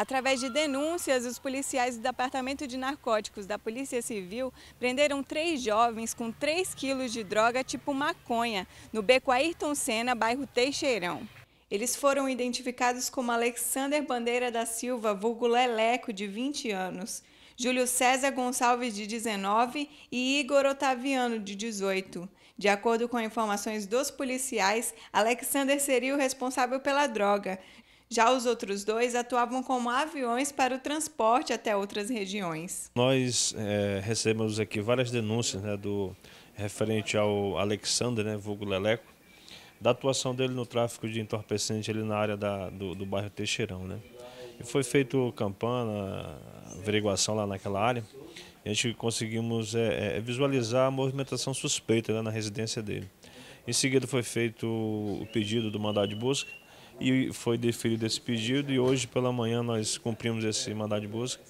Através de denúncias, os policiais do Departamento de Narcóticos da Polícia Civil prenderam três jovens com 3 quilos de droga tipo maconha no beco Ayrton Senna, bairro Teixeirão. Eles foram identificados como Alexander Bandeira da Silva, vulgo Leleco, de 20 anos, Júlio César Gonçalves, de 19, e Igor Otaviano, de 18. De acordo com informações dos policiais, Alexander seria o responsável pela droga. Já os outros dois atuavam como aviões para o transporte até outras regiões. Nós é, recebemos aqui várias denúncias né, do, referente ao Alexander, né, vulgo Leleco, da atuação dele no tráfico de entorpecente ali na área da, do, do bairro Teixeirão. Né? E foi feito campana, averiguação lá naquela área, e a gente conseguimos é, é, visualizar a movimentação suspeita né, na residência dele. Em seguida foi feito o pedido do mandado de busca, e foi deferido esse pedido e hoje pela manhã nós cumprimos esse mandado de busca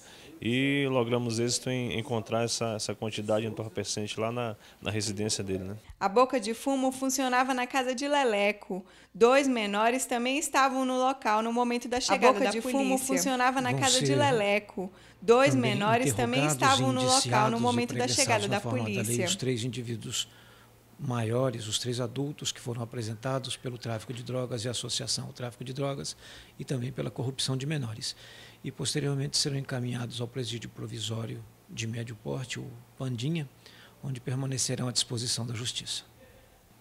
e logramos êxito em encontrar essa, essa quantidade entorpecente lá na, na residência dele. Né? A boca de fumo funcionava na casa de Leleco. Dois menores também estavam no local no momento da chegada da polícia A boca de fumo funcionava na Vão casa de Leleco. Dois menores também estavam no local no momento da chegada da polícia. Da lei, os três indivíduos maiores, os três adultos que foram apresentados pelo tráfico de drogas e associação ao tráfico de drogas e também pela corrupção de menores. E posteriormente serão encaminhados ao presídio provisório de médio porte, o Pandinha, onde permanecerão à disposição da justiça.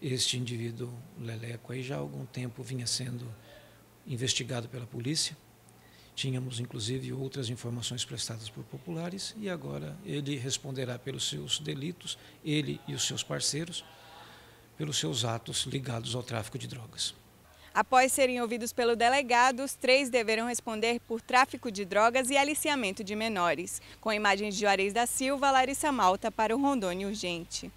Este indivíduo, Leleco, aí já há algum tempo vinha sendo investigado pela polícia. Tínhamos, inclusive, outras informações prestadas por populares e agora ele responderá pelos seus delitos, ele e os seus parceiros pelos seus atos ligados ao tráfico de drogas. Após serem ouvidos pelo delegado, os três deverão responder por tráfico de drogas e aliciamento de menores. Com imagens de Juarez da Silva, Larissa Malta para o Rondônia Urgente.